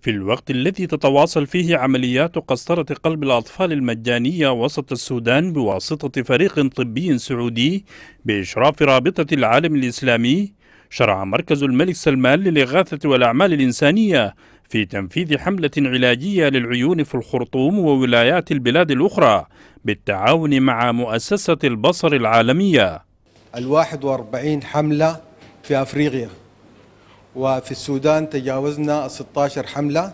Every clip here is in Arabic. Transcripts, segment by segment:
في الوقت الذي تتواصل فيه عمليات قسطرة قلب الأطفال المجانية وسط السودان بواسطة فريق طبي سعودي بإشراف رابطة العالم الإسلامي شرع مركز الملك سلمان للإغاثة والأعمال الإنسانية في تنفيذ حملة علاجية للعيون في الخرطوم وولايات البلاد الأخرى بالتعاون مع مؤسسة البصر العالمية الواحد واربعين حملة في أفريقيا وفي السودان تجاوزنا 16 حملة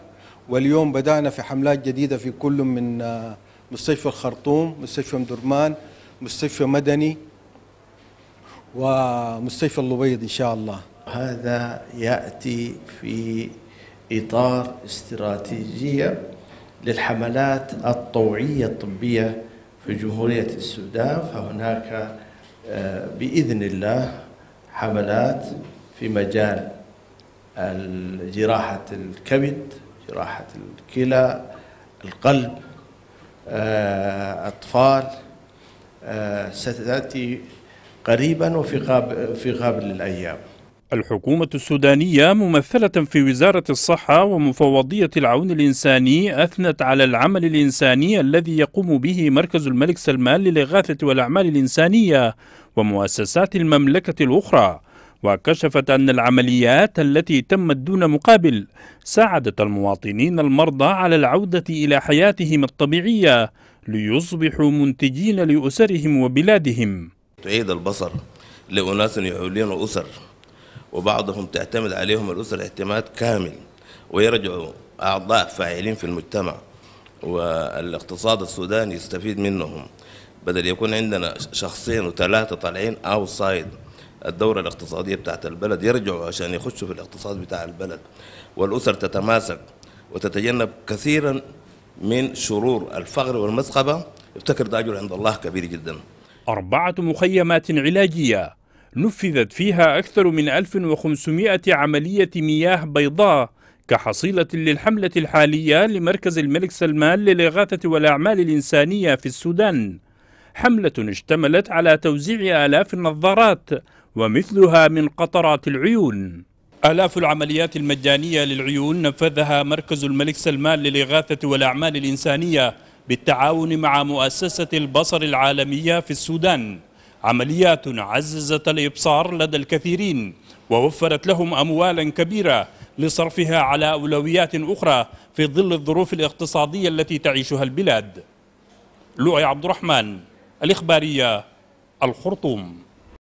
واليوم بدأنا في حملات جديدة في كل من آه، مستشفى الخرطوم مستشفى مدرمان مستشفى مدني ومستشفى اللبيض إن شاء الله هذا يأتي في إطار استراتيجية للحملات الطوعية الطبية في جمهورية السودان فهناك آه، بإذن الله حملات في مجال جراحة الكبد جراحة الكلى القلب آه، أطفال آه، ستأتي قريبا وفي قابل, في قابل الأيام الحكومة السودانية ممثلة في وزارة الصحة ومفوضية العون الإنساني أثنت على العمل الإنساني الذي يقوم به مركز الملك سلمان للإغاثة والأعمال الإنسانية ومؤسسات المملكة الأخرى وكشفت أن العمليات التي تمت دون مقابل ساعدت المواطنين المرضى على العودة إلى حياتهم الطبيعية ليصبحوا منتجين لأسرهم وبلادهم تعيد البصر لأناس يحولون أسر وبعضهم تعتمد عليهم الأسر اعتماد كامل ويرجع أعضاء فاعلين في المجتمع والاقتصاد السوداني يستفيد منهم بدل يكون عندنا شخصين وثلاثة طالعين أو صايد الدورة الاقتصادية بتاعت البلد يرجعوا عشان يخشوا في الاقتصاد بتاع البلد والأسر تتماسك وتتجنب كثيرا من شرور الفقر والمسخبة افتكر ده أجر عند الله كبير جدا أربعة مخيمات علاجية نفذت فيها أكثر من 1500 عملية مياه بيضاء كحصيلة للحملة الحالية لمركز الملك سلمان للإغاثة والأعمال الإنسانية في السودان حملة اشتملت على توزيع آلاف النظارات ومثلها من قطرات العيون آلاف العمليات المجانية للعيون نفذها مركز الملك سلمان للإغاثة والأعمال الإنسانية بالتعاون مع مؤسسة البصر العالمية في السودان عمليات عززت الإبصار لدى الكثيرين ووفرت لهم أموالا كبيرة لصرفها على أولويات أخرى في ظل الظروف الاقتصادية التي تعيشها البلاد لؤي عبد الرحمن الإخبارية الخرطوم